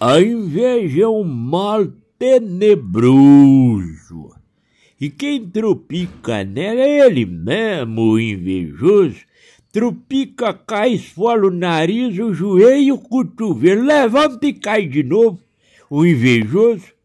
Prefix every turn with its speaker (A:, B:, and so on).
A: A inveja é um mal tenebroso. E quem tropica nela é ele mesmo, o invejoso. Tropica, cai, esfola o nariz, o joelho, o cotovelo, levanta e cai de novo, o invejoso.